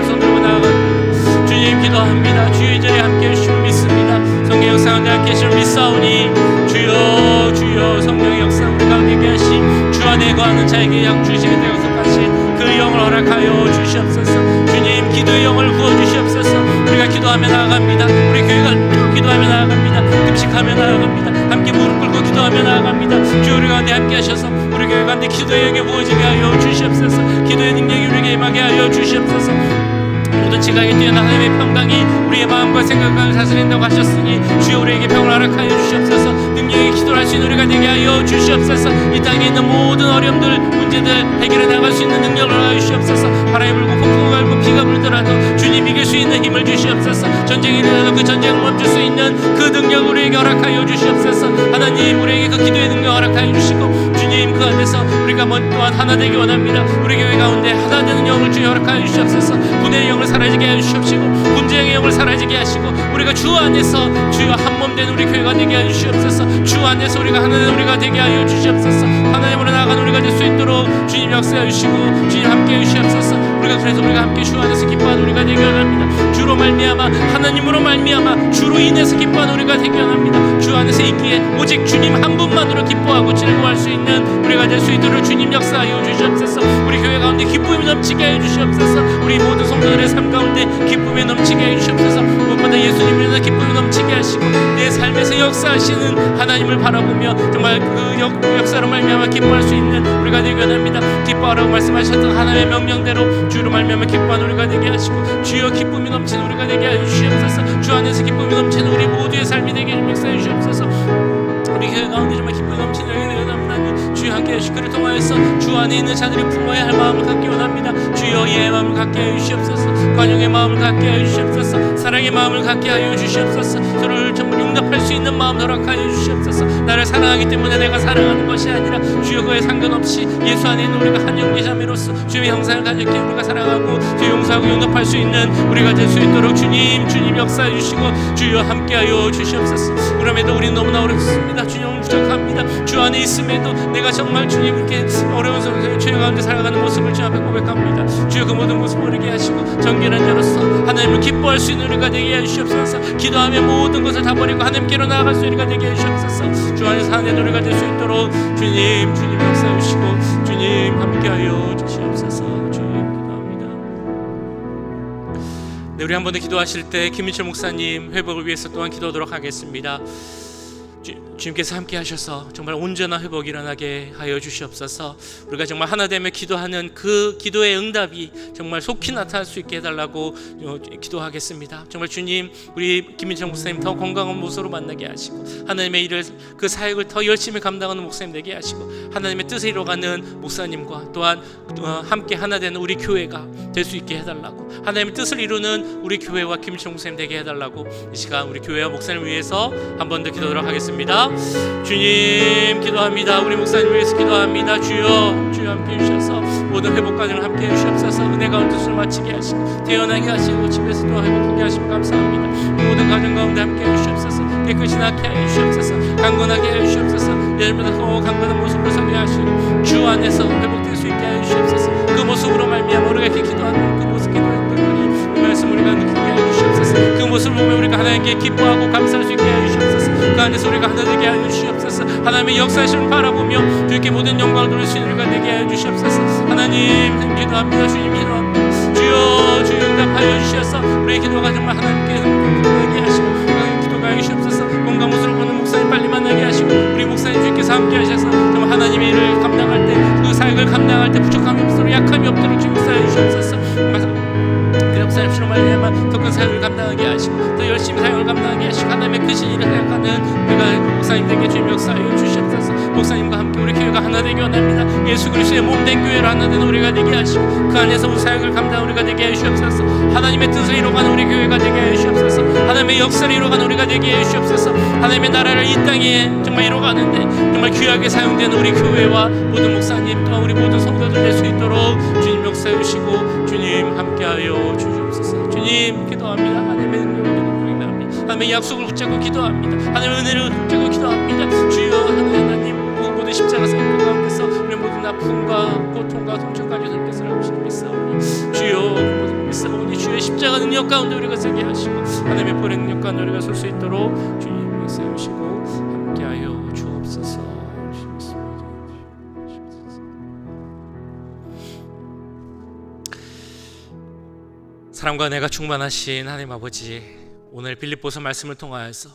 기도합니다. 주의 자리에 함께 해주심 믿습니다. 성령 역사 가운데 함께 하심 믿사오니 주여 주여 성령 역사 우리 가운데 게하주 안에 거하는 자에게 양 주시게 되어서 다시 그 영을 허락하여 주시옵소서 주님 기도의 영을 부어주시옵소서 우리가 기도하며 나아갑니다. 우리 교회가 기도하며 나아갑니다. 금식하며 나아갑니다. 함께 무릎 꿇고 기도하며 나아갑니다. 주 우리 가운데 함께 하셔서 우리 교회 가운 기도의 영이 부어지게 하여 주시옵소서 기도의 능력이 우리에게 임하게 하여 주시옵소서 모든 지각에 뛰어난 하나님의 평강이 우리의 마음과 생각을 다스린다고 하셨으니 주여 우리에게 병을 허락하여 주시옵소서 능력에 기도할 수 있는 우리가 되게 하여 주시옵소서 이 땅에 있는 모든 어려움들 문제들 해결해 나갈 수 있는 능력을 하여 주시옵소서 바람이 불고 폭풍이 불고 비가 불더라도 주님 이길 수 있는 힘을 주시옵소서 전쟁이 일어나도 그 전쟁을 멈출 수 있는 그 능력 우리에게 허락하여 주시옵소서 하나님 우리에게 그 기도의 능력 허락하여 주시고 주님 그 안에서 우리가 또한 하나 되기 원합니다. 우리 교회 가운데 하나 되는 영을 주여 허락하여 주시옵소서. 분의 영을 사라지게 하여 주시옵시고 분쟁의 영을 사라지게 하시고 우리가 주 안에서 주여 한몸 된 우리 교회가 되게 하여 주시옵소서. 주 안에서 우리가 하나 된 우리가 되게 하여 주시옵소서. 하나님으로 나아간 우리가 될 수 있도록 주님 역사해 주시고 주님 함께 해 주시옵소서. 우리가 그래서 우리가 함께 주 안에서 기뻐하는 우리가 되게 원합니다. 주로 말미암아 하나님으로 말미암아 주로 인해서 기뻐하는 우리가 되게 합니다주 안에서 있기에 오직 주님 한 분만으로 기뻐하고 즐거워할 수 있는 우리가 될 수 있도록 주님 역사하여 주시옵소서 가운데 기쁨이 넘치게 해 주시옵소서. 우리 모든 성도들의 삶 가운데 기쁨이 넘치게 해 주시옵소서. 무엇보다 예수님을 위해서 기쁨이 넘치게 하시고 내 삶에서 역사하시는 하나님을 바라보며 정말 그 역, 그 사로 말미암아 기뻐할 수 있는 우리가 되게 원합니다. 기뻐하라고 말씀하셨던 하나님의 명령대로 주로 말미암아 기뻐하는 우리가 되게 하시고 주여 기쁨이 넘치는 우리가 되게 하 주시옵소서. 주 안에서 기쁨이 넘치는 우리 모두의 삶이 되게 역사해 주시옵소서. 우리 교회 가운데 정말 기 예수 그리스도 통하여서 주 안에 있는 자들이 품어야 할 마음을 갖기 원합니다. 주여 이의 예 마음을 갖게 하여 주시옵소서. 관용의 마음을 갖게 하여 주시옵소서. 사랑의 마음을 갖게 하여 주시옵소서. 저를 전부 용납 대접수 있는 마음 허락하여 주시옵소서 나를 사랑하기 때문에 내가 사랑하는 것이 아니라 주여 그에 상관없이 예수 안에 있는 우리가 한 영계자매로서 주의 형상을 가졌기 우리가 사랑하고 주 용서하고 용납할 수 있는 우리가 될 수 있도록 주님 주님 역사해 주시고 주여 함께하여 주시옵소서 그럼에도 우리는 너무나 어렵습니다 주님 부족합니다 주 안에 있음에도 내가 정말 주님께 어려운 성경의 죄 가운데 살아가는 모습을 주 앞에 고백합니다 주여 그 모든 모습 모르게 하시고 정결한 자로서 하나님을 기뻐할 수 있는 우리가 되게 하 주시옵소서 기도하며 모든 것을 다 버리고 하나님 함께로 나아갈 수 있는 가 되게 해주셔서 주안의 산의 노래가 될 수 있도록 주님 주님 역사하시고 주님 함께하여 주시옵소서 주님 기도합니다 네, 우리 한 번 더 기도하실 때 김민철 목사님 회복을 위해서 또한 기도하도록 하겠습니다 주님께서 함께 하셔서 정말 온전한 회복 이 일어나게 하여 주시옵소서 우리가 정말 하나 되며 기도하는 그 기도의 응답이 정말 속히 나타날 수 있게 해달라고 어, 기도하겠습니다 정말 주님 우리 김민정 목사님 더 건강한 모습으로 만나게 하시고 하나님의 일을 그 사역을 더 열심히 감당하는 목사님 되게 하시고 하나님의 뜻을 이루어가는 목사님과 또한 어, 함께 하나 되는 우리 교회가 될 수 있게 해달라고 하나님의 뜻을 이루는 우리 교회와 김민정 목사님 되게 해달라고 이 시간 우리 교회와 목사님 위해서 한 번 더 기도하도록 하겠습니다 주님 기도합니다. 우리 목사님을 위해서 기도합니다. 주여 주여 함께 해주셔서 모든 회복 과정을 함께 해주셔서 은혜 가운뜻을 마치게 하시고 태어나게 하시고 집에서 또 회복하게 하시고 감사합니다. 모든 가정 가운데 함께 해주셔서 깨끗이 낫게 해주셔서 강건하게 해주셔옵소서 열매가 크고 강건한 모습으로 서게 하시고 주 안에서 회복될 수 있게 해주셔서그 모습으로 말미암아 우리가 이렇게 기도하는 그 모습 기도했던 그이 그 말씀 우리가 느끼게 해주셔서그 모습을 보면 우리가 하나님께 기뻐하고 감사할 수 있게 해주셔서 북한의 소리가 하나되게 하여 주시옵소서 하나님의 역사심을 바라보며 주께 모든 영광을 돌리시는 일과 되게 하여 주시옵소서 하나님 기도합니다 주님 기도합니다 주여 주여 응답하여 주셔서 우리의 기도가 정말 하나님께 흥분하게 하시고 하나님 기도가 주시옵소서 몸과 모습을 보는 목사님 빨리 만나게 하시고 우리 목사님 주께서 함께 하셔서 정말 하나님의 일을 감당할 때 그 사역을 감당할 때 부족함이 없도록 약함이 없도록 주님 사여 주시옵소서 그 말미암아 더큰 사역을 감당하게 하시고 더 열심히 사역을 감당하게 하시고 하나님의 크신 그 일을 하여가는 내가 목사님들에게 주님 역사하여 주시옵소서 목사님과 함께 우리 교회가 하나 되기 원합니다. 예수 그리스도의 몸된 교회로 하나 되는 우리가 되게 하시고 그 안에서 우리 사역을 감당한 우리가 되게 해주시옵소서. 하나님의 뜻을 이루어가는 우리 교회가 되게 해주시옵소서. 하나님의 역사를 이루어가는 우리가 되게 해주시옵소서. 하나님의 나라를 이 땅에 정말 이루어가는데 정말 귀하게 사용되는 우리 교회와 모든 목사님 또한 우리 모든 성도들 될 수 있도록 주님 역사해 주시고 주님 함께하여 주시옵소서. 주님 기도합니다. 하나님의 능력을 하나님의 약속을 붙잡고 기도합니다. 하나님의 은혜를 붙잡고 기도합니다. 주여 하나님. 주의 십자가 성품 가운데서 우리 모든 아픔과 고통과 통증까지 성님께서 아버지님 믿사오니 주여 믿사오니 주의 십자가 능력 가운데 우리가 서게 하시고 하나님의 보의 능력 가운데 우리가 설 수 있도록 주님 을 세우시고 함께하여 주옵소서 사랑과 내가 충만하신 하나님 아버지 오늘 빌립보서 말씀을 통하여서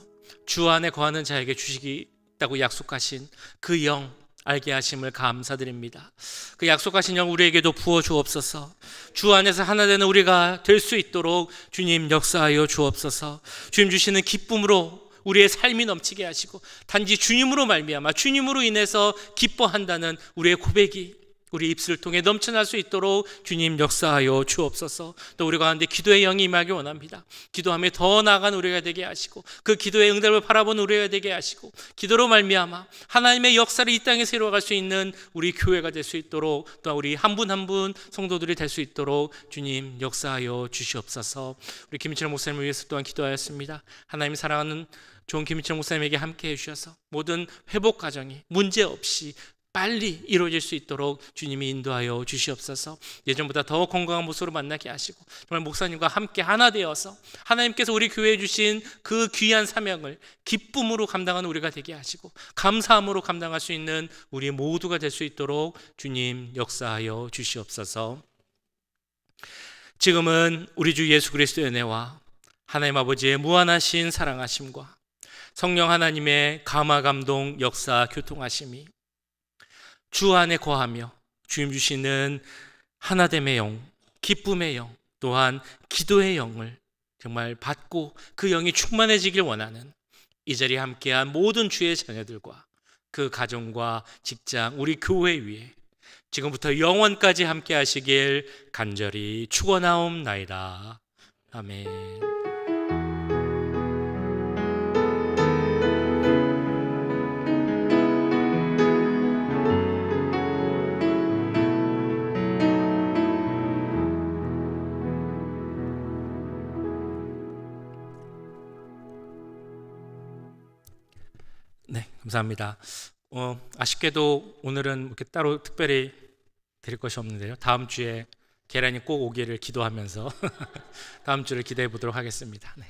주 안에 거하는 자에게 주시기 있다고 약속하신 그 영 알게 하심을 감사드립니다. 그 약속하신 영 우리에게도 부어 주옵소서. 주 안에서 하나 되는 우리가 될 수 있도록 주님 역사하여 주옵소서. 주님 주시는 기쁨으로 우리의 삶이 넘치게 하시고 단지 주님으로 말미암아 주님으로 인해서 기뻐한다는 우리의 고백이 우리 입술 을 통해 넘쳐날 수 있도록 주님 역사하여 주옵소서. 또 우리 가운데 기도의 영이 임하기 원합니다. 기도하며 더 나아간 우리가 되게 하시고 그 기도의 응답을 바라본 우리가 되게 하시고 기도로 말미암아 하나님의 역사를 이 땅에서 이루어갈 수 있는 우리 교회가 될 수 있도록 또 우리 한 분 한 분 성도들이 될 수 있도록 주님 역사하여 주시옵소서. 우리 김철 희 목사님을 위해서 또한 기도하였습니다. 하나님 사랑하는 좋은 김희철 목사님에게 함께 해주셔서 모든 회복 과정이 문제없이 빨리 이루어질 수 있도록 주님이 인도하여 주시옵소서. 예전보다 더 건강한 모습으로 만나게 하시고 정말 목사님과 함께 하나 되어서 하나님께서 우리 교회에 주신 그 귀한 사명을 기쁨으로 감당하는 우리가 되게 하시고 감사함으로 감당할 수 있는 우리 모두가 될 수 있도록 주님 역사하여 주시옵소서. 지금은 우리 주 예수 그리스도의 은혜와 하나님 아버지의 무한하신 사랑하심과 성령 하나님의 감화 감동 역사 교통하심이 주 안에 거하며 주님 주시는 하나됨의 영, 기쁨의 영, 또한 기도의 영을 정말 받고 그 영이 충만해지길 원하는 이 자리에 함께한 모든 주의 자녀들과 그 가정과 직장, 우리 교회 위에 지금부터 영원까지 함께 하시길 간절히 축원하옵나이다. 아멘. 감사합니다. 어, 아쉽게도 오늘은 이렇게 따로 특별히 드릴 것이 없는데요. 다음 주에 계란이 꼭 오기를 기도하면서 <laughs> 다음 주를 기대해 보도록 하겠습니다. 네.